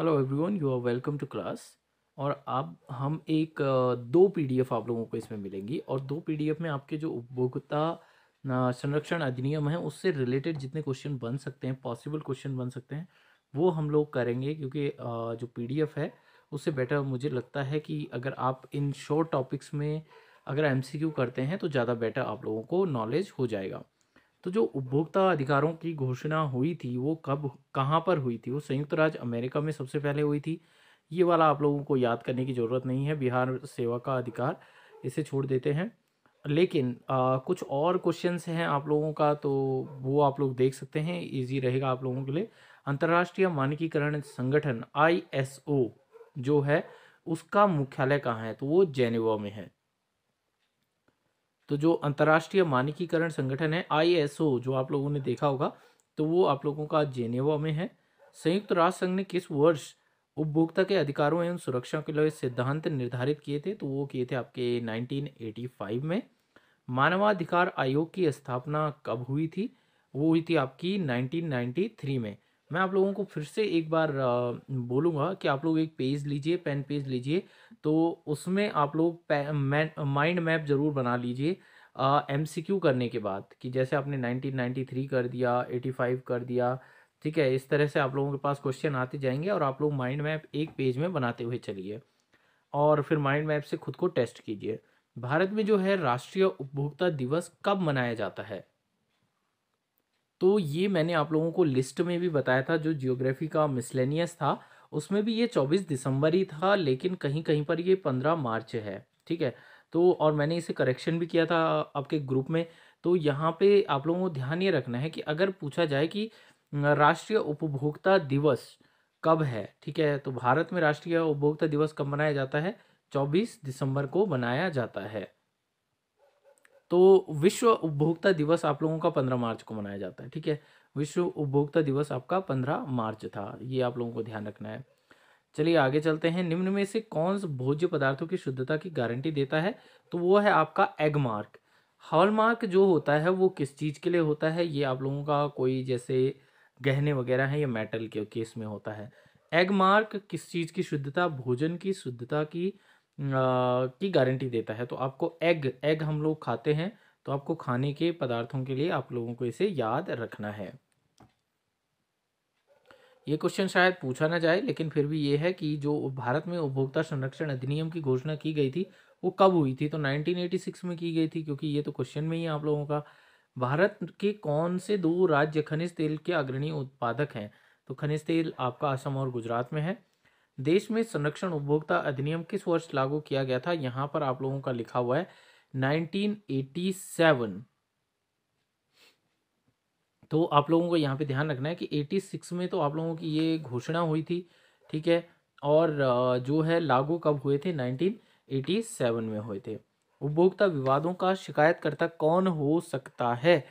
Hello everyone you are welcome to class और आप हम एक दो पीडीएफ आप लोगों को इसमें मिलेंगी और दो पीडीएफ में आपके जो उपभोक्ता संरक्षण अधिनियम है उससे रिलेटेड जितने क्वेश्चन बन सकते हैं पॉसिबल क्वेश्चन बन सकते हैं वो हम लोग करेंगे क्योंकि जो पीडीएफ है उससे बेटर मुझे लगता है कि अगर आप इन शॉर्ट टॉपिक्स में अगर एम करते हैं तो ज़्यादा बेटर आप लोगों को नॉलेज हो जाएगा तो जो उपभोक्ता अधिकारों की घोषणा हुई थी वो कब कहाँ पर हुई थी वो संयुक्त राज्य अमेरिका में सबसे पहले हुई थी ये वाला आप लोगों को याद करने की ज़रूरत नहीं है बिहार सेवा का अधिकार इसे छोड़ देते हैं लेकिन आ, कुछ और क्वेश्चंस हैं आप लोगों का तो वो आप लोग देख सकते हैं इजी रहेगा आप लोगों के लिए अंतर्राष्ट्रीय मानकीकरण संगठन आईएसओ जो है उसका मुख्यालय कहाँ है तो वो जेनेवा में है तो जो अंतर्राष्ट्रीय मानकीकरण संगठन है आईएसओ जो आप लोगों ने देखा होगा तो वो आप लोगों का जेनेवा में है संयुक्त राष्ट्र संघ ने किस वर्ष उपभोक्ता के अधिकारों एवं सुरक्षा के लिए सिद्धांत निर्धारित किए थे तो वो किए थे आपके 1985 में मानवाधिकार आयोग की स्थापना कब हुई थी वो हुई थी आपकी 1993 में मैं आप लोगों को फिर से एक बार बोलूँगा कि आप लोग एक पेज लीजिए पेन पेज लीजिए तो उसमें आप लोग माइंड मैप ज़रूर बना लीजिए एम सी क्यू करने के बाद कि जैसे आपने नाइनटीन नाइन्टी थ्री कर दिया एटी फाइव कर दिया ठीक है इस तरह से आप लोगों के पास क्वेश्चन आते जाएंगे और आप लोग माइंड मैप एक पेज में बनाते हुए चलिए और फिर माइंड मैप से खुद को टेस्ट कीजिए भारत में जो है राष्ट्रीय उपभोक्ता दिवस कब मनाया जाता है तो ये मैंने आप लोगों को लिस्ट में भी बताया था जो जियोग्राफी का मिसलेनियस था उसमें भी ये चौबीस दिसंबर ही था लेकिन कहीं कहीं पर ये पंद्रह मार्च है ठीक है तो और मैंने इसे करेक्शन भी किया था आपके ग्रुप में तो यहाँ पे आप लोगों को ध्यान ये रखना है कि अगर पूछा जाए कि राष्ट्रीय उपभोक्ता दिवस कब है ठीक है तो भारत में राष्ट्रीय उपभोक्ता दिवस कब मनाया जाता है चौबीस दिसंबर को मनाया जाता है तो विश्व उपभोक्ता दिवस आप लोगों का पंद्रह मार्च को मनाया जाता है ठीक है विश्व उपभोक्ता दिवस आपका पंद्रह मार्च था ये आप लोगों को ध्यान रखना है चलिए आगे चलते हैं निम्न में से कौन भोज्य पदार्थों की शुद्धता की गारंटी देता है तो वो है आपका एग मार्क जो होता है वो किस चीज़ के लिए होता है ये आप लोगों का कोई जैसे गहने वगैरह हैं या मेटल के केस में होता है एग मार्क किस चीज़ की शुद्धता भोजन की शुद्धता की की गारंटी देता है तो आपको एग एग हम लोग खाते हैं तो आपको खाने के पदार्थों के लिए आप लोगों को इसे याद रखना है ये क्वेश्चन शायद पूछा ना जाए लेकिन फिर भी ये है कि जो भारत में उपभोक्ता संरक्षण अधिनियम की घोषणा की गई थी वो कब हुई थी तो 1986 में की गई थी क्योंकि ये तो क्वेश्चन में ही आप लोगों का भारत के कौन से दो राज्य खनिज तेल के अग्रणी उत्पादक हैं तो खनिज तेल आपका असम और गुजरात में है देश में संरक्षण उपभोक्ता अधिनियम किस वर्ष लागू किया गया था यहां पर आप लोगों का लिखा हुआ है 1987 तो आप लोगों को यहाँ पे ध्यान रखना है कि 86 में तो आप लोगों की ये घोषणा हुई थी ठीक है और जो है लागू कब हुए थे 1987 में हुए थे उपभोक्ता विवादों का शिकायतकर्ता कौन हो सकता है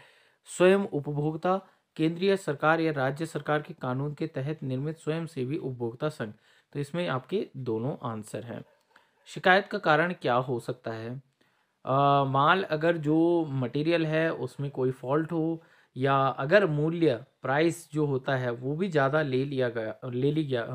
स्वयं उपभोक्ता केंद्रीय सरकार या राज्य सरकार के कानून के तहत निर्मित स्वयं सेवी उपभोक्ता संघ तो इसमें आपके दोनों आंसर हैं शिकायत का कारण क्या हो सकता है आ, माल अगर जो मटेरियल है उसमें कोई फॉल्ट हो या अगर मूल्य प्राइस जो होता है वो भी ज़्यादा ले लिया गया ले लिया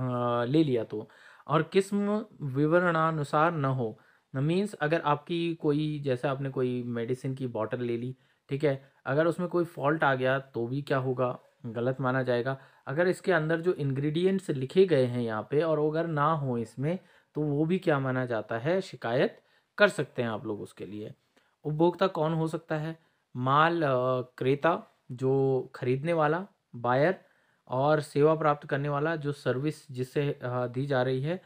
ले लिया तो और किस्म विवरणानुसार न हो न मीन्स अगर आपकी कोई जैसे आपने कोई मेडिसिन की बॉटल ले ली ठीक है अगर उसमें कोई फॉल्ट आ गया तो भी क्या होगा गलत माना जाएगा अगर इसके अंदर जो इंग्रेडिएंट्स लिखे गए हैं यहाँ पे और अगर ना हो इसमें तो वो भी क्या माना जाता है शिकायत कर सकते हैं आप लोग उसके लिए उपभोक्ता कौन हो सकता है माल क्रेता जो खरीदने वाला बायर और सेवा प्राप्त करने वाला जो सर्विस जिससे दी जा रही है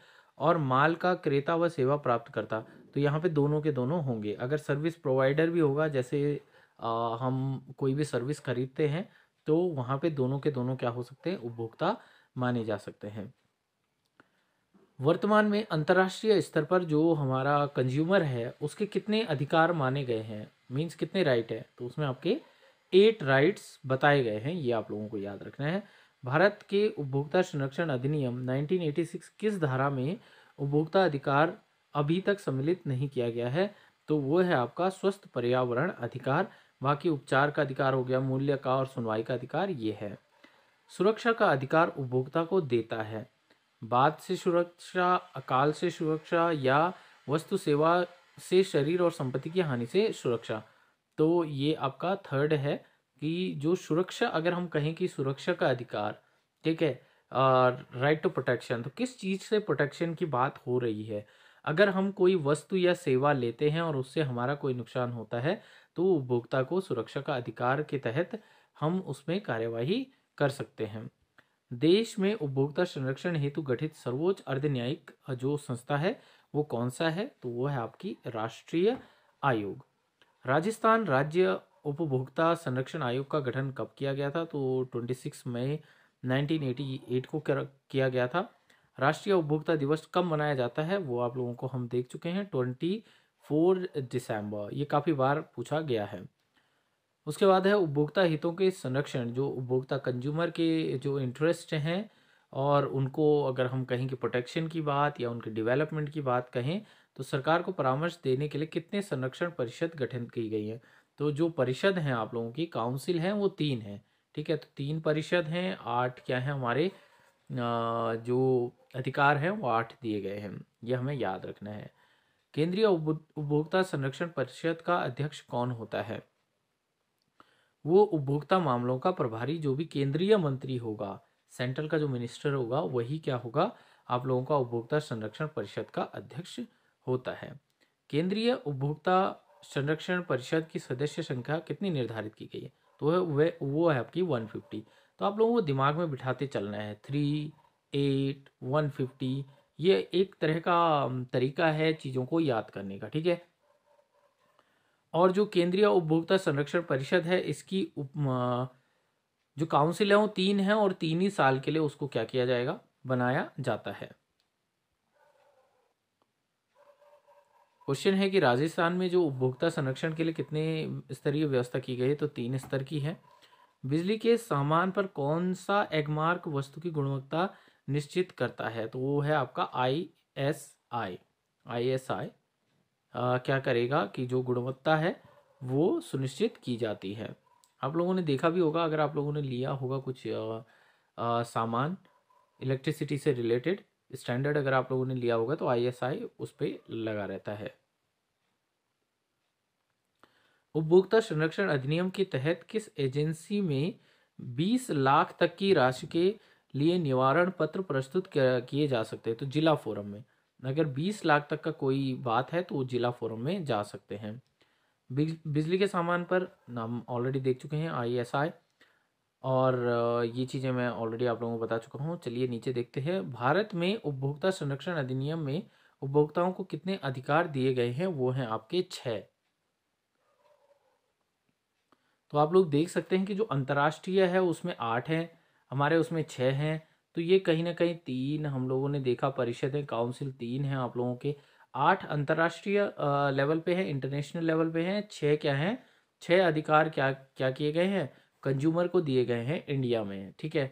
और माल का क्रेता व सेवा प्राप्त करता तो यहाँ पे दोनों के दोनों होंगे अगर सर्विस प्रोवाइडर भी होगा जैसे आ, हम कोई भी सर्विस खरीदते हैं तो वहां पे दोनों के दोनों क्या हो सकते हैं उपभोक्ता माने जा सकते हैं वर्तमान में अंतर्राष्ट्रीय स्तर पर जो हमारा कंज्यूमर है उसके कितने अधिकार माने गए हैं मीन्स कितने राइट है तो उसमें आपके एट राइट्स बताए गए हैं ये आप लोगों को याद रखना है भारत के उपभोक्ता संरक्षण अधिनियम 1986 किस धारा में उपभोक्ता अधिकार अभी तक सम्मिलित नहीं किया गया है तो वो है आपका स्वस्थ पर्यावरण अधिकार वहाँ की उपचार का अधिकार हो गया मूल्य का और सुनवाई का अधिकार ये है सुरक्षा का अधिकार उपभोक्ता को देता है बाद से सुरक्षा अकाल से सुरक्षा या वस्तु सेवा से शरीर और संपत्ति की हानि से सुरक्षा तो ये आपका थर्ड है कि जो सुरक्षा अगर हम कहें कि सुरक्षा का अधिकार ठीक है राइट टू प्रोटेक्शन तो किस चीज़ से प्रोटेक्शन की बात हो रही है अगर हम कोई वस्तु या सेवा लेते हैं और उससे हमारा कोई नुकसान होता है तो उपभोक्ता को सुरक्षा का अधिकार के तहत हम उसमें कार्यवाही कर सकते हैं देश में उपभोक्ता संरक्षण हेतु गठित सर्वोच्च अर्ध न्यायिक जो संस्था है वो कौन सा है तो वो है आपकी राष्ट्रीय आयोग राजस्थान राज्य उपभोक्ता संरक्षण आयोग का गठन कब किया गया था तो 26 मई 1988 को किया गया था राष्ट्रीय उपभोक्ता दिवस कब मनाया जाता है वो आप लोगों को हम देख चुके हैं ट्वेंटी फोर दिसंबर ये काफ़ी बार पूछा गया है उसके बाद है उपभोक्ता हितों के संरक्षण जो उपभोक्ता कंज्यूमर के जो इंटरेस्ट हैं और उनको अगर हम कहें कि प्रोटेक्शन की बात या उनके डेवलपमेंट की बात कहें तो सरकार को परामर्श देने के लिए कितने संरक्षण परिषद गठित की गई है तो जो परिषद हैं आप लोगों की काउंसिल हैं वो तीन हैं ठीक है तो तीन परिषद हैं आठ क्या है हमारे जो अधिकार हैं वो आठ दिए गए हैं ये हमें याद रखना है केंद्रीय उपभोक्ता संरक्षण परिषद का अध्यक्ष कौन होता है वो उपभोक्ता मामलों का प्रभारी जो भी केंद्रीय मंत्री होगा सेंट्रल का जो मिनिस्टर होगा वही क्या होगा आप लोगों का उपभोक्ता संरक्षण परिषद का अध्यक्ष होता है केंद्रीय उपभोक्ता संरक्षण परिषद की सदस्य संख्या कितनी निर्धारित की गई है तो वह वो है आपकी वन फिफ्टी तो आप लोगों को दिमाग में बिठाते चलना है थ्री एट वन फिफ्टी ये एक तरह का तरीका है चीज़ों को याद करने का ठीक है और जो केंद्रीय उपभोक्ता संरक्षण परिषद है इसकी उप जो काउंसिल है वो तीन है और तीन ही साल के लिए उसको क्या किया जाएगा बनाया जाता है क्वेश्चन है कि राजस्थान में जो उपभोक्ता संरक्षण के लिए कितने स्तरीय व्यवस्था की गई है तो तीन स्तर की है बिजली के सामान पर कौन सा एगमार्क वस्तु की गुणवत्ता निश्चित करता है तो वो है आपका I S I I S I क्या करेगा कि जो गुणवत्ता है वो सुनिश्चित की जाती है आप लोगों ने देखा भी होगा अगर आप लोगों ने लिया होगा कुछ आ, आ, सामान इलेक्ट्रिसिटी से रिलेटेड स्टैंडर्ड अगर आप लोगों ने लिया होगा तो आईएसआई उस पर लगा रहता है उपभोक्ता संरक्षण अधिनियम के तहत किस एजेंसी में 20 लाख तक की राशि के लिए निवारण पत्र प्रस्तुत किए जा सकते हैं तो जिला फोरम में अगर 20 लाख तक का कोई बात है तो वो जिला फोरम में जा सकते हैं बिजली के सामान पर नाम ऑलरेडी देख चुके हैं आई e और ये चीज़ें मैं ऑलरेडी आप लोगों को बता चुका हूँ चलिए नीचे देखते हैं भारत में उपभोक्ता संरक्षण अधिनियम में उपभोक्ताओं को कितने अधिकार दिए गए हैं वो हैं आपके छः तो आप लोग देख सकते हैं कि जो अंतर्राष्ट्रीय है उसमें आठ हैं हमारे उसमें छः हैं तो ये कहीं ना कहीं तीन हम लोगों ने देखा परिषद है काउंसिल तीन है आप लोगों के आठ अंतर्राष्ट्रीय लेवल पे हैं इंटरनेशनल लेवल पे हैं छः क्या हैं छः अधिकार क्या क्या किए गए हैं कंज्यूमर को दिए गए हैं इंडिया में ठीक है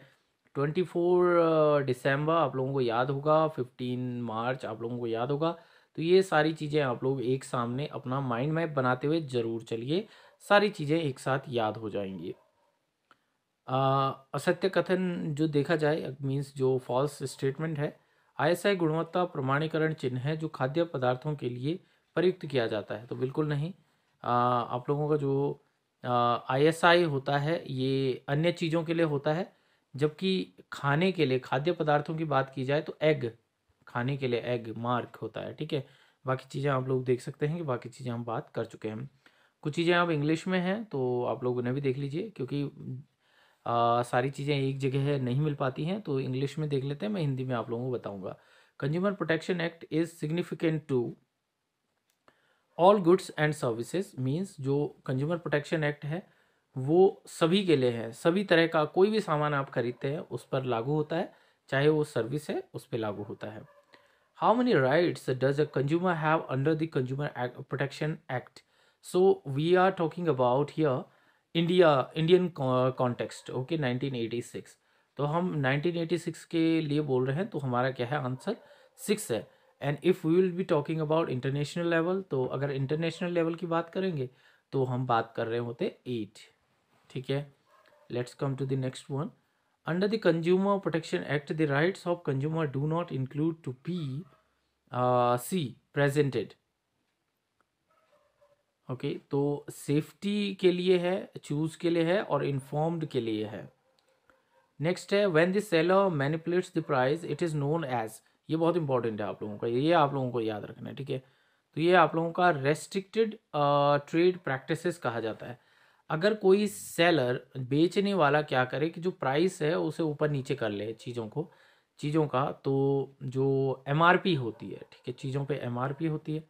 ट्वेंटी फोर डिसम्बर आप लोगों को याद होगा फिफ्टीन मार्च आप लोगों को याद होगा तो ये सारी चीज़ें आप लोग एक सामने अपना माइंड मैप बनाते हुए ज़रूर चलिए सारी चीज़ें एक साथ याद हो जाएंगी असत्य कथन जो देखा जाए मीन्स जो फॉल्स स्टेटमेंट है आईएसआई गुणवत्ता प्रमाणीकरण चिन्ह है जो खाद्य पदार्थों के लिए प्रयुक्त किया जाता है तो बिल्कुल नहीं आ, आप लोगों का जो आईएसआई होता है ये अन्य चीज़ों के लिए होता है जबकि खाने के लिए खाद्य पदार्थों की बात की जाए तो एग खाने के लिए एग मार्क होता है ठीक है बाकी चीज़ें आप लोग देख सकते हैं कि बाकी चीज़ें हम बात कर चुके हैं कुछ चीज़ें आप इंग्लिश में हैं तो आप लोग उन्हें भी देख लीजिए क्योंकि आ, सारी चीज़ें एक जगह नहीं मिल पाती हैं तो इंग्लिश में देख लेते हैं मैं हिंदी में आप लोगों को बताऊंगा consumer protection act is significant to all goods and services means जो कंज्यूमर प्रोटेक्शन एक्ट है वो सभी के लिए है सभी तरह का कोई भी सामान आप खरीदते हैं उस पर लागू होता है चाहे वो सर्विस है उस पर लागू होता है how many rights does a consumer have under the consumer protection act so we are talking about here India Indian context okay 1986 तो हम 1986 के लिए बोल रहे हैं तो हमारा क्या है आंसर सिक्स है and if we will be talking about international level तो अगर इंटरनेशनल लेवल की बात करेंगे तो हम बात कर रहे होते एट ठीक है let's come to the next one under the consumer protection act the rights of consumer do not include to be C presented okay okay, तो सेफ्टी के लिए है चूज के लिए है और इन्फॉर्म्ड के लिए है नेक्स्ट है when the seller manipulates the price it is known as ये बहुत इंपॉर्टेंट है आप लोगों का ये आप लोगों को याद रखना है ठीक है तो ये आप लोगों का रेस्ट्रिक्टेड ट्रेड प्रैक्टिसेस कहा जाता है अगर कोई सेलर बेचने वाला क्या करे कि जो प्राइस है उसे ऊपर नीचे कर ले चीज़ों को चीज़ों का तो जो एम होती है ठीक है चीज़ों पर एम होती है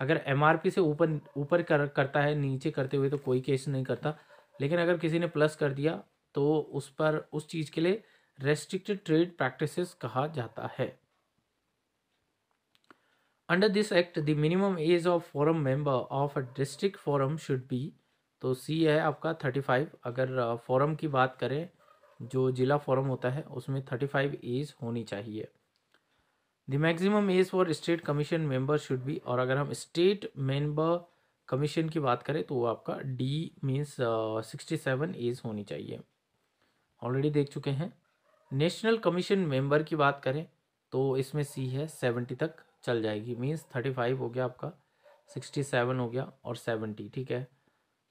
अगर एम से ऊपर ऊपर कर करता है नीचे करते हुए तो कोई केस नहीं करता लेकिन अगर किसी ने प्लस कर दिया तो उस पर उस चीज़ के लिए रेस्ट्रिक्टेड ट्रेड प्रैक्टिसेस कहा जाता है under this act the minimum age of forum member of a district forum should be तो सी है आपका थर्टी फाइव अगर फोरम uh, की बात करें जो जिला फोरम होता है उसमें थर्टी फाइव एज होनी चाहिए the maximum age for state commission member should be और अगर हम स्टेट मेंबर कमीशन की बात करें तो वो आपका D means sixty seven age होनी चाहिए ऑलरेडी देख चुके हैं नेशनल कमीशन मेंबर की बात करें तो इसमें सी है सेवेंटी तक चल जाएगी मीन्स थर्टी फाइव हो गया आपका सिक्सटी सेवन हो गया और सेवेंटी ठीक है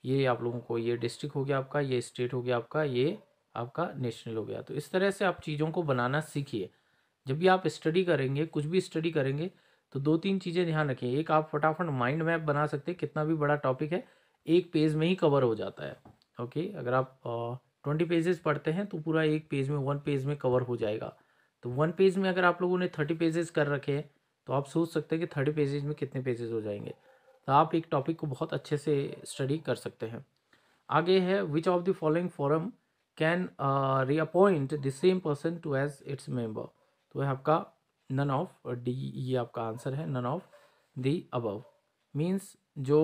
ये आप लोगों को ये डिस्ट्रिक्ट हो गया आपका ये स्टेट हो गया आपका ये आपका नेशनल हो गया तो इस तरह से आप चीज़ों को बनाना सीखिए जब भी आप स्टडी करेंगे कुछ भी स्टडी करेंगे तो दो तीन चीज़ें ध्यान रखें एक आप फटाफट माइंड मैप बना सकते हैं कितना भी बड़ा टॉपिक है एक पेज में ही कवर हो जाता है ओके अगर आप ट्वेंटी पेजेस पढ़ते हैं तो पूरा एक पेज में वन पेज में कवर हो जाएगा तो वन पेज में अगर आप लोगों ने थर्टी पेजेस कर रखे हैं तो आप सोच सकते हैं कि थर्टी पेजेज में कितने पेजेस हो जाएंगे तो आप एक टॉपिक को बहुत अच्छे से स्टडी कर सकते हैं आगे है which of the following forum can reappoint the same person to as its member तो है आपका नन ऑफ डी ये आपका आंसर है none of the above means जो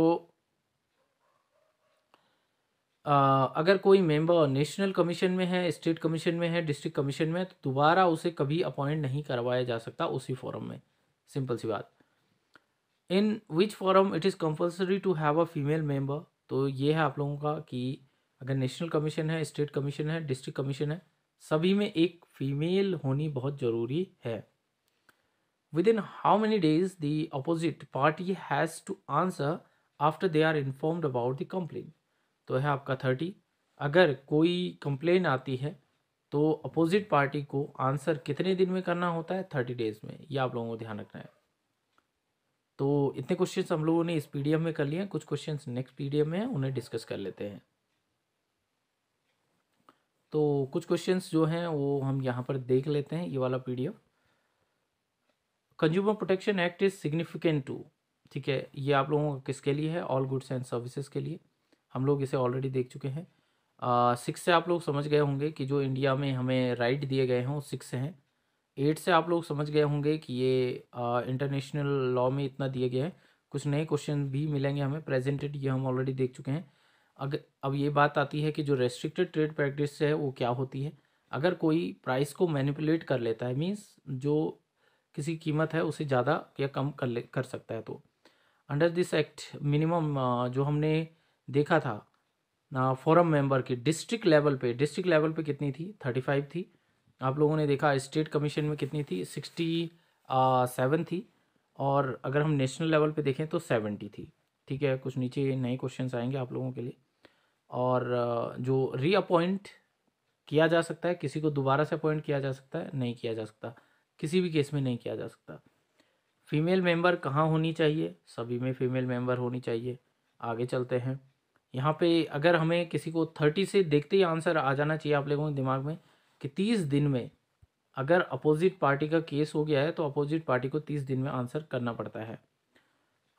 आ, अगर कोई मेंबर नेशनल कमीशन में है स्टेट कमीशन में है डिस्ट्रिक्ट कमीशन में तो दोबारा उसे कभी अपॉइंट नहीं करवाया जा सकता उसी फॉरम में सिंपल सी बात in which forum it is compulsory to have a female member तो ये है आप लोगों का कि अगर नेशनल कमीशन है स्टेट कमीशन है डिस्ट्रिक्ट कमीशन है सभी में एक फीमेल होनी बहुत ज़रूरी है within how many days the opposite party has to answer after they are informed about the complain तो है आपका थर्टी अगर कोई कंप्लेन आती है तो अपोजिट पार्टी को आंसर कितने दिन में करना होता है थर्टी डेज में ये आप लोगों को ध्यान रखना है तो इतने क्वेश्चंस हम लोगों ने इस पीडीएम में कर लिए हैं कुछ क्वेश्चंस नेक्स्ट पीडीएफ में हैं उन्हें डिस्कस कर लेते हैं तो कुछ क्वेश्चंस जो हैं वो हम यहाँ पर देख लेते हैं ये वाला video consumer protection act is significant to ठीक है ये आप लोगों का किसके लिए है ऑल गुड्स एंड सर्विसेज के लिए हम लोग इसे ऑलरेडी देख चुके हैं सिक्स से आप लोग समझ गए होंगे कि जो इंडिया में हमें राइट दिए गए हैं वो सिक्स हैं एट से आप लोग समझ गए होंगे कि ये इंटरनेशनल लॉ में इतना दिए गए हैं कुछ नए क्वेश्चन भी मिलेंगे हमें प्रेजेंटेड ये हम ऑलरेडी देख चुके हैं अगर अब ये बात आती है कि जो रेस्ट्रिक्टेड ट्रेड प्रैक्टिस है वो क्या होती है अगर कोई प्राइस को मैनिपुलेट कर लेता है मीन्स जो किसी कीमत है उसे ज़्यादा या कम कर ले कर सकता है तो अंडर दिस एक्ट मिनिमम जो हमने देखा था फॉरम मेंबर की डिस्ट्रिक्ट लेवल पे डिस्ट्रिक्ट लेवल पे कितनी थी थर्टी फाइव थी आप लोगों ने देखा स्टेट कमीशन में कितनी थी सिक्सटी सेवन थी और अगर हम नेशनल लेवल पे देखें तो सेवेंटी थी ठीक है कुछ नीचे नए क्वेश्चन आएंगे आप लोगों के लिए और जो रीअपॉइंट किया जा सकता है किसी को दोबारा से अपॉइंट किया जा सकता है नहीं किया जा सकता किसी भी केस में नहीं किया जा सकता फीमेल मेंबर कहाँ होनी चाहिए सभी में फीमेल मेंबर होनी चाहिए आगे चलते हैं यहाँ पे अगर हमें किसी को थर्टी से देखते ही आंसर आ जाना चाहिए आप लोगों के दिमाग में कि तीस दिन में अगर अपोजिट पार्टी का केस हो गया है तो अपोजिट पार्टी को तीस दिन में आंसर करना पड़ता है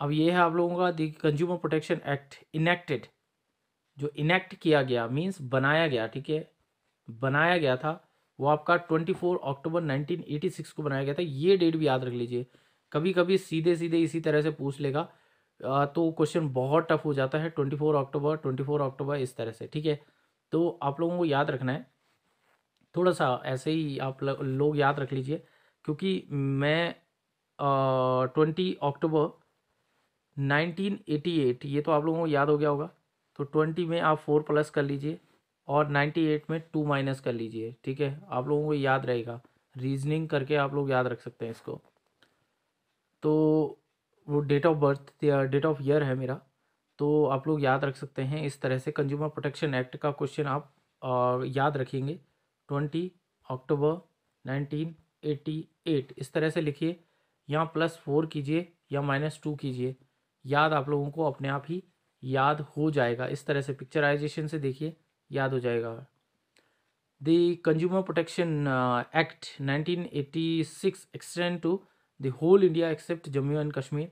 अब ये है आप लोगों का the consumer protection act enacted जो इनेक्ट किया गया मीन्स बनाया गया ठीक है बनाया गया था वो आपका 24 अक्टूबर 1986 को बनाया गया था ये डेट भी याद रख लीजिए कभी कभी सीधे सीधे इसी तरह से पूछ लेगा तो क्वेश्चन बहुत टफ हो जाता है twenty four October twenty four October इस तरह से ठीक है तो आप लोगों को याद रखना है थोड़ा सा ऐसे ही आप लोग याद रख लीजिए क्योंकि मैं ट्वेंटी अक्टूबर 1988 ये तो आप लोगों को याद हो गया होगा तो ट्वेंटी में आप फोर प्लस कर लीजिए और नाइन्टी एट में टू माइनस कर लीजिए ठीक है आप लोगों को याद रहेगा रीजनिंग करके आप लोग याद रख सकते हैं इसको तो वो date of birth date of year है मेरा तो आप लोग याद रख सकते हैं इस तरह से कंज्यूमर प्रोटेक्शन एक्ट का क्वेश्चन आप आ, याद रखेंगे twenty October nineteen eighty eight इस तरह से लिखिए या प्लस फोर कीजिए या माइनस टू कीजिए याद आप लोगों को अपने आप ही याद हो जाएगा इस तरह से पिक्चराइजेशन से देखिए याद हो जाएगा the consumer protection act 1986 extend to the whole India except Jammu and Kashmir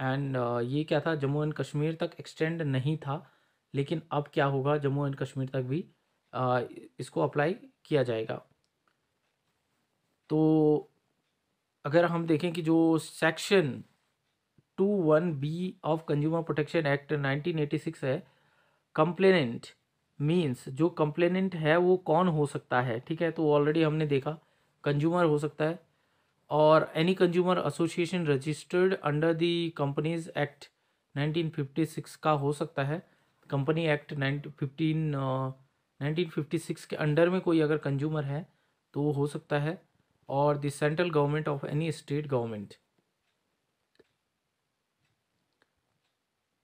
and ये क्या था जम्मू एंड कश्मीर तक एक्सटेंड नहीं था लेकिन अब क्या होगा जम्मू एंड कश्मीर तक भी uh, इसको अप्लाई किया जाएगा तो अगर हम देखें कि जो section two one B of consumer protection act 1986 है कंप्लेनेंट मीन्स जो कंप्लेनेंट है वो कौन हो सकता है ठीक है तो ऑलरेडी हमने देखा कंज्यूमर हो सकता है और any consumer association registered under the companies act 1956 का हो सकता है कंपनी एक्ट नाइनटीन सिक्स के अंडर में कोई अगर कंज्यूमर है तो वो हो सकता है और the central government of any state government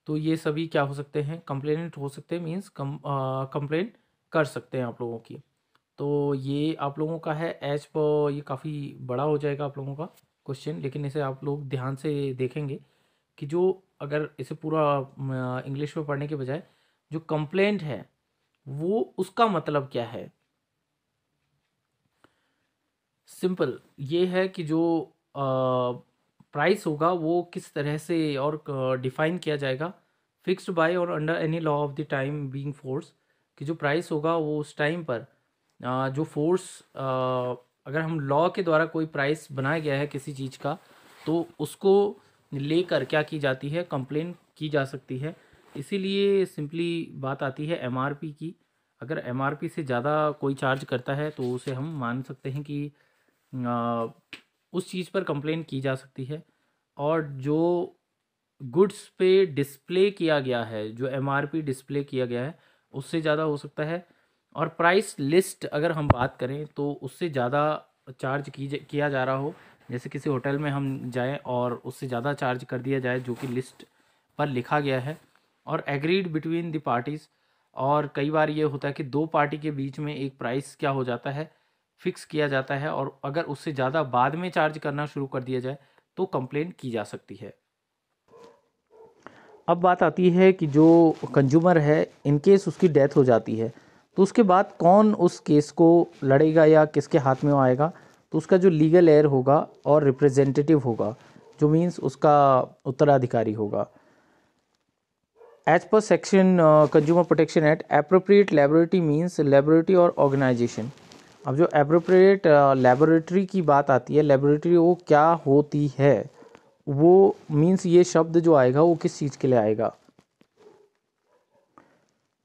तो ये सभी क्या हो सकते हैं कंप्लेनेंट हो सकते हैं मीन्स कम कंप्लेन कर सकते हैं आप लोगों की तो ये आप लोगों का है एच पर ये काफ़ी बड़ा हो जाएगा आप लोगों का क्वेश्चन लेकिन इसे आप लोग ध्यान से देखेंगे कि जो अगर इसे पूरा इंग्लिश में पढ़ने के बजाय जो कंप्लेंट है वो उसका मतलब क्या है सिंपल ये है कि जो प्राइस होगा वो किस तरह से और डिफाइन किया जाएगा fixed by or under any law of the time being force कि जो प्राइस होगा वो उस टाइम पर जो फोर्स अगर हम लॉ के द्वारा कोई प्राइस बनाया गया है किसी चीज़ का तो उसको लेकर क्या की जाती है कंप्लेन की जा सकती है इसीलिए सिंपली बात आती है एम की अगर एम से ज़्यादा कोई चार्ज करता है तो उसे हम मान सकते हैं कि उस चीज़ पर कंप्लेन की जा सकती है और जो गुड्स पे डिस्प्ले किया गया है जो एम डिस्प्ले किया गया है उससे ज़्यादा हो सकता है और प्राइस लिस्ट अगर हम बात करें तो उससे ज़्यादा चार्ज की किया जा रहा हो जैसे किसी होटल में हम जाएं और उससे ज़्यादा चार्ज कर दिया जाए जो कि लिस्ट पर लिखा गया है और एग्रीड बिटवीन द पार्टीज़ और कई बार ये होता है कि दो पार्टी के बीच में एक प्राइस क्या हो जाता है फिक्स किया जाता है और अगर उससे ज़्यादा बाद में चार्ज करना शुरू कर दिया जाए तो कंप्लेंट की जा सकती है अब बात आती है कि जो कंज्यूमर है इन केस उसकी डेथ हो जाती है तो उसके बाद कौन उस केस को लड़ेगा या किसके हाथ में आएगा तो उसका जो लीगल एयर होगा और रिप्रेजेंटेटिव होगा जो मींस उसका उत्तराधिकारी होगा as per section consumer protection act appropriate laboratory means laboratory or organisation अब जो एप्रोप्रिएट लेबोरेटरी uh, की बात आती है लेबोरेटरी वो क्या होती है वो मीन्स ये शब्द जो आएगा वो किस चीज़ के लिए आएगा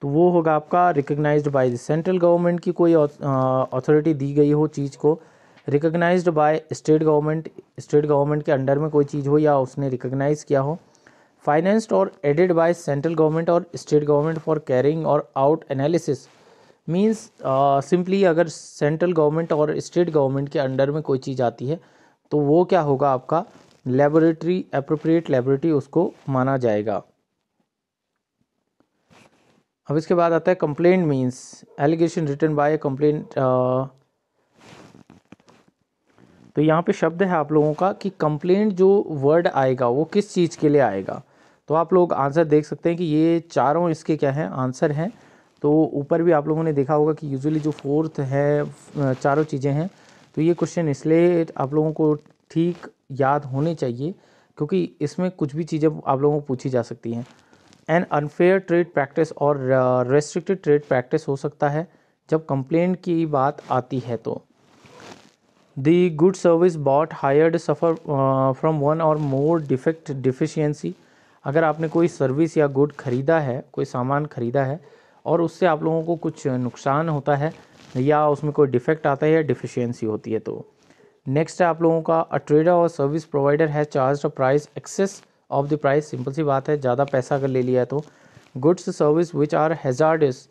तो वो होगा आपका recognise by the central government की कोई अथॉरिटी uh, दी गई हो चीज़ को recognise by state government state government के अंडर में कोई चीज़ हो या उसने रिकग्नाइज किया हो financed or aided by central government और स्टेट गवर्नमेंट फॉर कैरिंग और out analysis means simply uh, अगर सेंट्रल गवर्नमेंट और स्टेट गवर्नमेंट के अंडर में कोई चीज़ आती है तो वो क्या होगा आपका लेबोरेटरी अप्रोप्रिएट लेबोरेटरी उसको माना जाएगा अब इसके बाद आता है complaint means allegation written by complaint तो यहाँ पे शब्द है आप लोगों का कि कंप्लेंट जो वर्ड आएगा वो किस चीज़ के लिए आएगा तो आप लोग आंसर देख सकते हैं कि ये चारों इसके क्या हैं आंसर हैं तो ऊपर भी आप लोगों ने देखा होगा कि यूजुअली जो फोर्थ है चारों चीज़ें हैं तो ये क्वेश्चन इसलिए आप लोगों को ठीक याद होने चाहिए क्योंकि इसमें कुछ भी चीज़ें आप लोगों को पूछी जा सकती हैं an unfair trade practice or restricted trade practice हो सकता है जब कंप्लेंट की बात आती है तो the good service bought hired suffer from one or more defect deficiency अगर आपने कोई सर्विस या गुड खरीदा है कोई सामान खरीदा है और उससे आप लोगों को कुछ नुकसान होता है या उसमें कोई डिफेक्ट आता है या डिफिशियंसी होती है तो नेक्स्ट है आप लोगों का a trader or service provider है charge price excess of the price simple सी बात है ज़्यादा पैसा अगर ले लिया तो goods service which are hazardous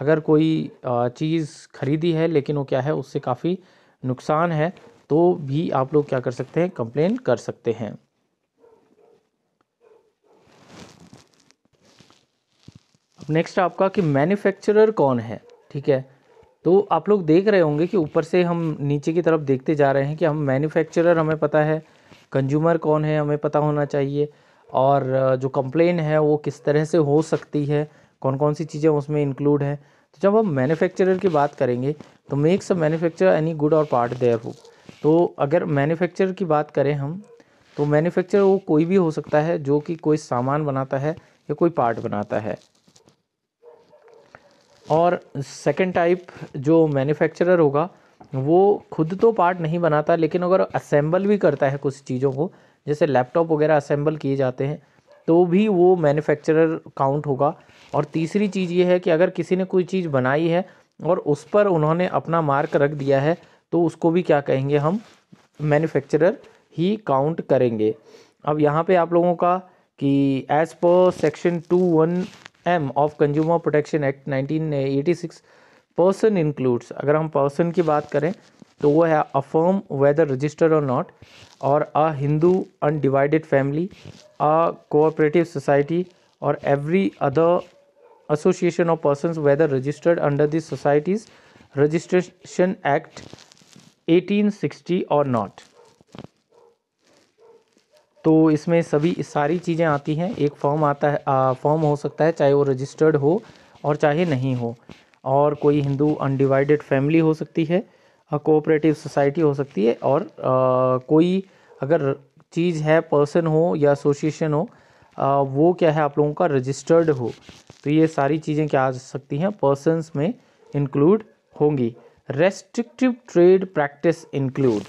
अगर कोई चीज़ खरीदी है लेकिन वो क्या है उससे काफ़ी नुकसान है तो भी आप लोग क्या कर सकते हैं कंप्लेन कर सकते हैं नेक्स्ट आपका कि मैन्युफैक्चरर कौन है ठीक है तो आप लोग देख रहे होंगे कि ऊपर से हम नीचे की तरफ देखते जा रहे हैं कि हम मैन्युफैक्चरर हमें पता है कंज्यूमर कौन है हमें पता होना चाहिए और जो कंप्लेन है वो किस तरह से हो सकती है कौन कौन सी चीज़ें उसमें इंक्लूड हैं तो जब हम मैन्युफैक्चरर की बात करेंगे तो makes a manufacture any good or part there हो तो अगर मैन्युफैक्चर की बात करें हम तो मैन्युफैक्चर वो कोई भी हो सकता है जो कि कोई सामान बनाता है या कोई पार्ट बनाता है और सेकेंड टाइप जो मैन्युफैक्चरर होगा वो खुद तो पार्ट नहीं बनाता लेकिन अगर असेंबल भी करता है कुछ चीज़ों को जैसे लैपटॉप वगैरह असेंबल किए जाते हैं तो भी वो मैन्युफैक्चरर काउंट होगा और तीसरी चीज़ ये है कि अगर किसी ने कोई चीज़ बनाई है और उस पर उन्होंने अपना मार्क रख दिया है तो उसको भी क्या कहेंगे हम मैन्युफैक्चरर ही काउंट करेंगे अब यहाँ पे आप लोगों का कि as per section two one M of consumer protection act 1986 person includes अगर हम पर्सन की बात करें तो वो है a firm whether registered or not or a Hindu undivided family a cooperative society or every other association of person whether registered under the registration act eighteen 1860 or not तो इसमें सभी सारी चीज़ें आती हैं एक फॉर्म आता है फॉर्म हो सकता है चाहे वो रजिस्टर्ड हो और चाहे नहीं हो और कोई हिंदू अनडिवाइडेड फैमिली हो सकती है कोऑपरेटिव सोसाइटी हो सकती है और आ, कोई अगर चीज़ है पर्सन हो या एसोसिएशन हो आ, वो क्या है आप लोगों का रजिस्टर्ड हो तो ये सारी चीज़ें क्या आ सकती हैं पर्सनस में इंक्लूड होंगी रेस्ट्रिक्टिव ट्रेड प्रैक्टिस इंक्लूड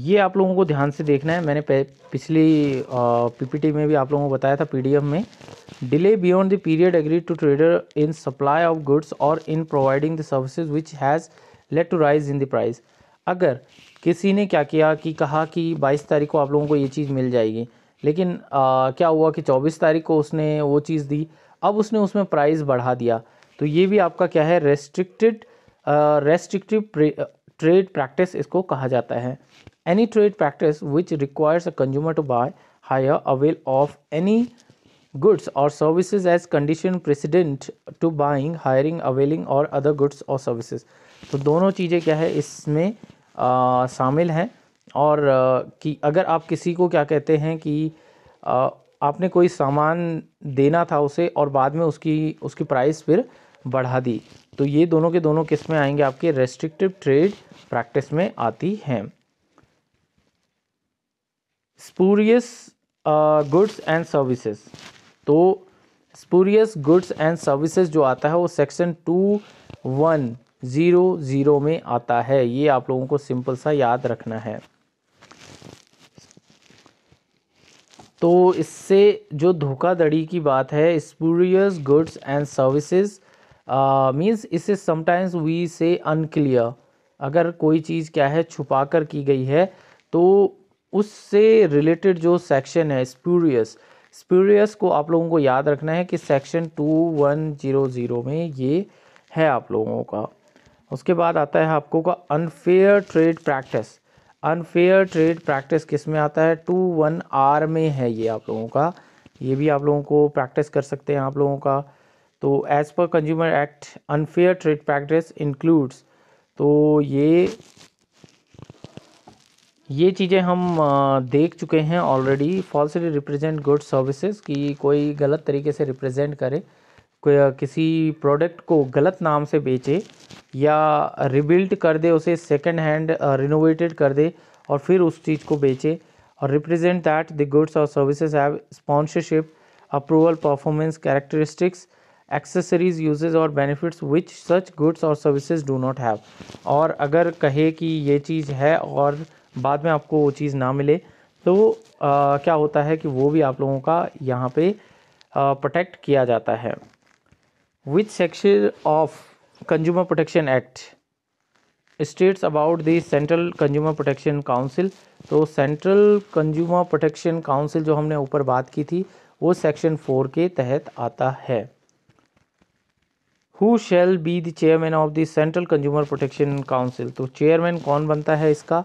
ये आप लोगों को ध्यान से देखना है मैंने पिछली पीपीटी में भी आप लोगों को बताया था पीडीएफ में delay beyond the period agreed to trader in supply of goods or in providing the services which has led to rise in the price अगर किसी ने क्या किया कि कहा कि 22 तारीख को आप लोगों को ये चीज़ मिल जाएगी लेकिन आ, क्या हुआ कि 24 तारीख को उसने वो चीज़ दी अब उसने उसमें प्राइस बढ़ा दिया तो ये भी आपका क्या है रेस्ट्रिक्टेड रेस्ट्रिक्टिव ट्रेड प्रैक्टिस इसको कहा जाता है Any trade practice which requires a consumer to buy, hire, avail of any goods or services as condition precedent to buying, hiring, availing or other goods or services. तो दोनों चीज़ें क्या है इसमें शामिल हैं और आ, कि अगर आप किसी को क्या कहते हैं कि आ, आपने कोई सामान देना था उसे और बाद में उसकी उसकी प्राइस फिर बढ़ा दी तो ये दोनों के दोनों किस्में आएंगे आपके रेस्ट्रिक्टिव ट्रेड प्रैक्टिस में आती हैं स्पूरियस गुड्स एंड सर्विसेज तो स्पूरियस गुड्स एंड सर्विसेज जो आता है वो section two one zero zero में आता है ये आप लोगों को सिंपल सा याद रखना है तो इससे जो धोखाधड़ी की बात है spurious goods and services means इसे समटाइम्स वी से अनक्लियर अगर कोई चीज़ क्या है छुपा कर की गई है तो उससे रिलेटेड जो सेक्शन है स्प्यूरियस स्प्यूरियस को आप लोगों को याद रखना है कि section two one zero zero में ये है आप लोगों का उसके बाद आता है आपको का unfair trade practice unfair trade practice किस में आता है टू वन आर में है ये आप लोगों का ये भी आप लोगों को प्रैक्टिस कर सकते हैं आप लोगों का तो as per consumer act unfair trade practice includes तो ये ये चीज़ें हम देख चुके हैं already falsely represent good services कि कोई गलत तरीके से रिप्रेजेंट करे कोई किसी प्रोडक्ट को गलत नाम से बेचे या रिबिल्ट कर दे उसे सेकेंड हैंड रिनोवेटेड कर दे और फिर उस चीज़ को बेचे और represent that the goods or services have sponsorship approval performance characteristics accessories uses or benefits which such goods or services do not have और अगर कहे कि ये चीज़ है और बाद में आपको वो चीज़ ना मिले तो आ, क्या होता है कि वो भी आप लोगों का यहाँ पे प्रोटेक्ट किया जाता है which section of consumer protection act states about the central consumer protection council तो सेंट्रल कंज्यूमर प्रोटेक्शन काउंसिल जो हमने ऊपर बात की थी वो सेक्शन फोर के तहत आता है who shall be the chairman of the central consumer protection council तो चेयरमैन कौन बनता है इसका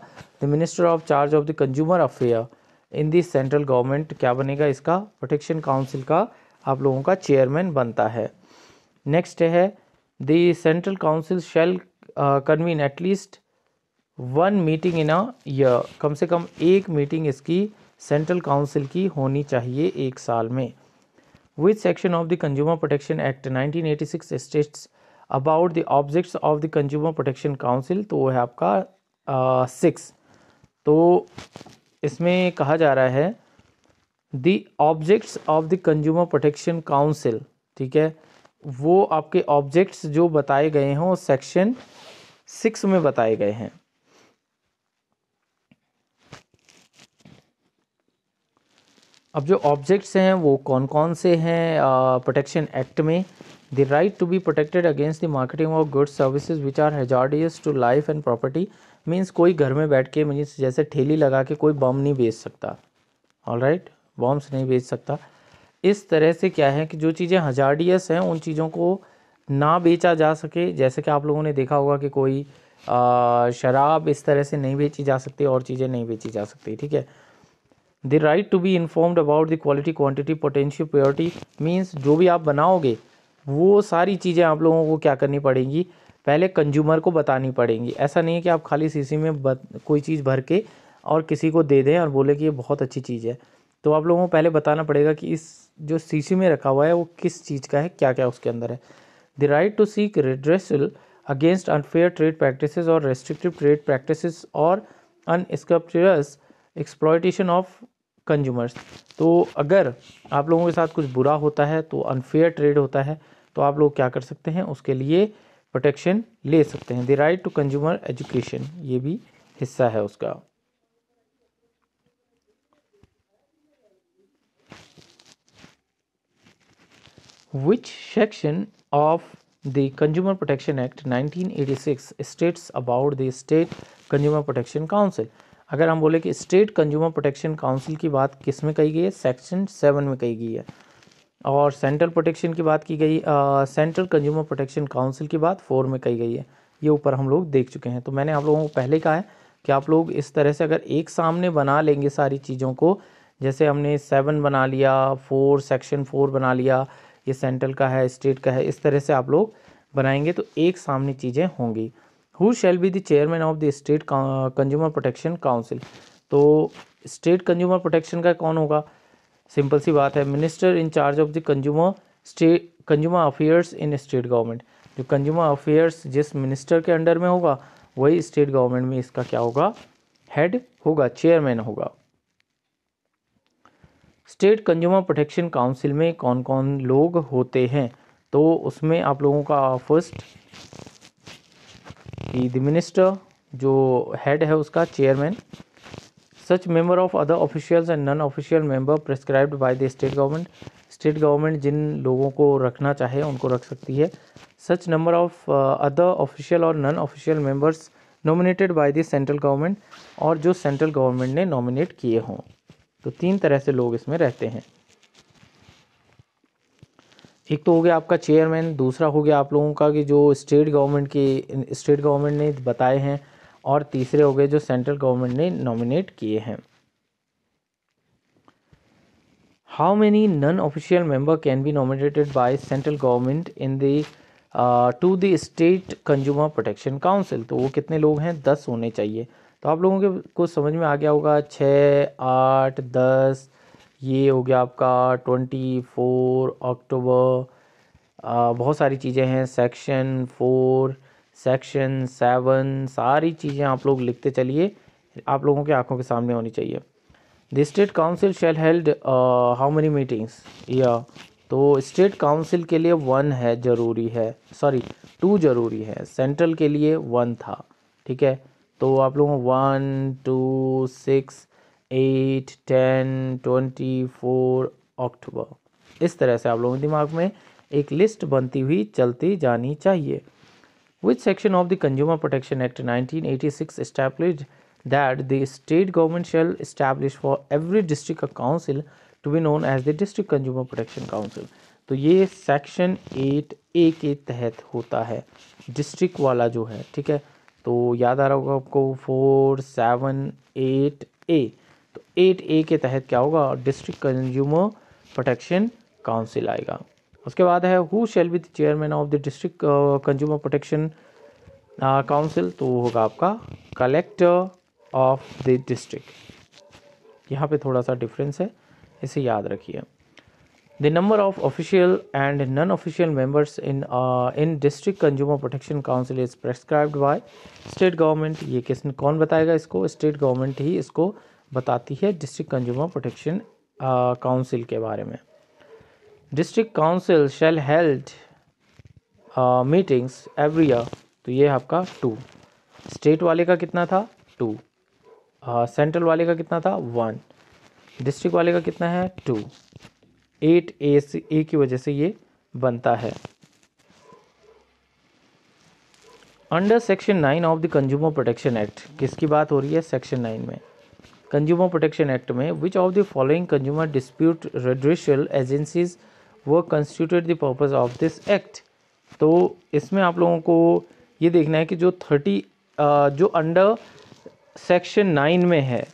the minister of charge of the consumer affair in the central government क्या बनेगा इसका प्रोटेक्शन काउंसिल का आप लोगों का चेयरमैन बनता है नेक्स्ट है the central council shall convene at least one meeting in a year कम से कम एक मीटिंग इसकी सेंट्रल काउंसिल की होनी चाहिए एक साल में which section of the consumer protection act 1986 states about the objects of the consumer protection council तो वो है आपका सिक्स तो इसमें कहा जा रहा है the objects of the consumer protection council ठीक है वो आपके ऑब्जेक्ट्स जो बताए गए हैं वो सेक्शन सिक्स में बताए गए हैं अब जो ऑब्जेक्ट्स हैं वो कौन कौन से हैं प्रोटेक्शन एक्ट में the right to be protected against the marketing of goods services which are hazardous to life and property means कोई घर में बैठ के मीन्स जैसे ठेली लगा के कोई बम नहीं बेच सकता ऑल राइट बॉम्ब्स नहीं बेच सकता इस तरह से क्या है कि जो चीज़ें हजार्डियस हैं उन चीज़ों को ना बेचा जा सके जैसे कि आप लोगों ने देखा होगा कि कोई शराब इस तरह से नहीं बेची जा सकती और चीज़ें नहीं बेची जा सकती ठीक है the right to be informed about the quality quantity potential purity means जो भी आप बनाओगे वो सारी चीज़ें आप लोगों को क्या करनी पड़ेंगी पहले कंज्यूमर को बतानी पड़ेंगी ऐसा नहीं है कि आप खाली सीसी में बत, कोई चीज़ भर के और किसी को दे दें और बोले कि ये बहुत अच्छी चीज़ है तो आप लोगों को पहले बताना पड़ेगा कि इस जो सीसी में रखा हुआ है वो किस चीज़ का है क्या क्या उसके अंदर है the right to seek redressal against unfair trade practice or restrictive trade practice or unscrupulous exploitation of consumers तो अगर आप लोगों के साथ कुछ बुरा होता है तो अनफेयर ट्रेड होता है तो आप लोग क्या कर सकते हैं उसके लिए प्रोटेक्शन ले सकते हैं the right to consumer education ये भी हिस्सा है उसका which section of the consumer protection act 1986 states about the state consumer protection council अगर हम बोले कि स्टेट कंज्यूमर प्रोटेक्शन काउंसिल की बात किस में कही गई है सेक्शन सेवन में कही गई है और सेंट्रल प्रोटेक्शन की बात की गई सेंट्रल कंज्यूमर प्रोटेक्शन काउंसिल की बात फोर में कही गई है ये ऊपर हम लोग देख चुके हैं तो मैंने आप लोगों को पहले कहा है कि आप लोग इस तरह से अगर एक सामने बना लेंगे सारी चीज़ों को जैसे हमने सेवन बना लिया फोर सेक्शन फोर बना लिया ये सेंट्रल का है स्टेट का है इस तरह से आप लोग बनाएंगे तो एक सामने चीज़ें होंगी who shall be the chairman of the state consumer protection council तो स्टेट कंज्यूमर प्रोटेक्शन का कौन होगा सिंपल सी बात है minister in charge of the consumer state consumer affairs in state government जो कंज्यूमर अफेयर्स जिस मिनिस्टर के अंडर में होगा वही स्टेट गवर्नमेंट में इसका क्या होगा हेड होगा चेयरमैन होगा स्टेट कंज्यूमर प्रोटेक्शन काउंसिल में कौन कौन लोग होते हैं तो उसमें आप लोगों का फर्स्ट द मिनिस्टर जो हेड है उसका chairman such member of other officials and non official member prescribed by the state government state government जिन लोगों को रखना चाहे उनको रख सकती है such number of other official or non official members nominated by the central government और जो सेंट्रल गवर्नमेंट ने नॉमिनेट किए हों तो तीन तरह से लोग इसमें रहते हैं एक तो हो गया आपका चेयरमैन दूसरा हो गया आप लोगों का कि जो स्टेट गवर्नमेंट की स्टेट गवर्नमेंट ने बताए हैं और तीसरे हो गए जो सेंट्रल गवर्नमेंट ने नॉमिनेट किए हैं how many non official member can be nominated by central government in the to the state consumer protection council तो वो कितने लोग हैं दस होने चाहिए तो आप लोगों के को समझ में आ गया होगा छः आठ दस ये हो गया आपका ट्वेंटी फोर अक्टूबर बहुत सारी चीज़ें हैं सेक्शन फोर सेक्शन सेवन सारी चीज़ें आप लोग लिखते चलिए आप लोगों के आंखों के सामने होनी चाहिए the state council shall held how many meetings या तो स्टेट काउंसिल के लिए वन है ज़रूरी है सॉरी टू ज़रूरी है सेंट्रल के लिए वन था ठीक है तो आप लोगों one two six eight ten twenty four October इस तरह से आप लोगों के दिमाग में एक लिस्ट बनती हुई चलती जानी चाहिए which section of the consumer protection act nineteen eighty six establish that the state government shall establish for every district council to be known as the district consumer protection council तो ये section eight A के तहत होता है district वाला जो है ठीक है तो याद आ रहा होगा आपको four seven eight A eight A के तहत क्या होगा डिस्ट्रिक्ट कंज्यूमर प्रोटेक्शन काउंसिल आएगा उसके बाद है who shall be the chairman of the district consumer protection council तो होगा आपका कलेक्टर ऑफ द डिस्ट्रिक्ट यहाँ पे थोड़ा सा डिफरेंस है इसे याद रखिए the number of official and non official members in in district consumer protection council is prescribed by state government ये किस कौन बताएगा इसको स्टेट गवर्नमेंट ही इसको बताती है डिस्ट्रिक्ट कंज्यूमर प्रोटेक्शन काउंसिल के बारे में district council shall held meetings every year तो ये आपका टू स्टेट वाले का कितना था टू सेंट्रल uh, वाले का कितना था वन डिस्ट्रिक्ट वाले का कितना है टू एट ए ए की वजह से ये बनता है under section nine of the consumer protection act किसकी बात हो रही है सेक्शन नाइन में कंज्यूमर प्रोटेक्शन एक्ट में which of the following consumer dispute redressal agencies व constitute the purpose of this act तो इसमें आप लोगों को ये देखना है कि जो थर्टी जो अंडर सेक्शन नाइन में है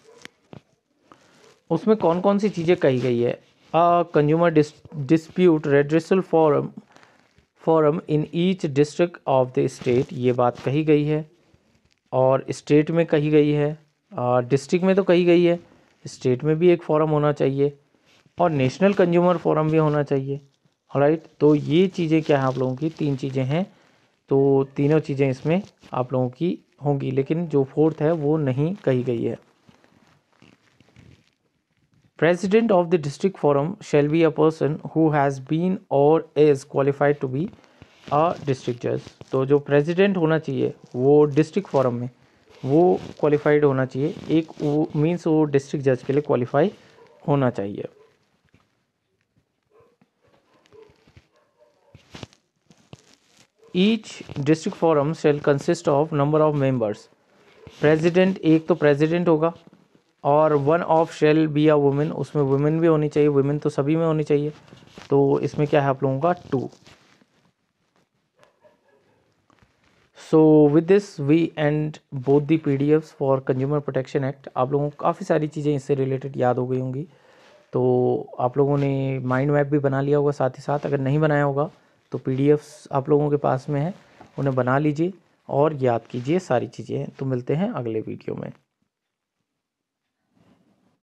उसमें कौन कौन सी चीज़ें कही गई है consumer dispute redressal forum forum in each district of the state ये बात कही गई है और स्टेट में कही गई है डिस्ट्रिक्ट में तो कही गई है स्टेट में भी एक फॉरम होना चाहिए और नेशनल कंज्यूमर फॉरम भी होना चाहिए राइट तो ये चीज़ें क्या हैं आप लोगों की तीन चीज़ें हैं तो तीनों चीज़ें इसमें आप लोगों की होंगी लेकिन जो फोर्थ है वो नहीं कही गई है president of the district forum shall be a person who has been or is qualified to be a district जज तो जो प्रेसिडेंट होना चाहिए वो डिस्ट्रिक्ट फोरम में वो क्वालिफाइड होना चाहिए एक वो मीन्स वो डिस्ट्रिक्ट जज के लिए क्वालिफाई होना चाहिए each district forum shall consist of number of members president एक तो प्रेसिडेंट होगा और one of shall be a women उसमें वुमेन भी होनी चाहिए वुमेन तो सभी में होनी चाहिए तो इसमें क्या है आप लोगों का to show with this we and both the PDFs for consumer protection act आप लोगों को काफ़ी सारी चीज़ें इससे रिलेटेड याद हो गई होंगी तो आप लोगों ने माइंड मैप भी बना लिया होगा साथ ही साथ अगर नहीं बनाया होगा तो पी आप लोगों के पास में है उन्हें बना लीजिए और याद कीजिए सारी चीज़ें तो मिलते हैं अगले वीडियो में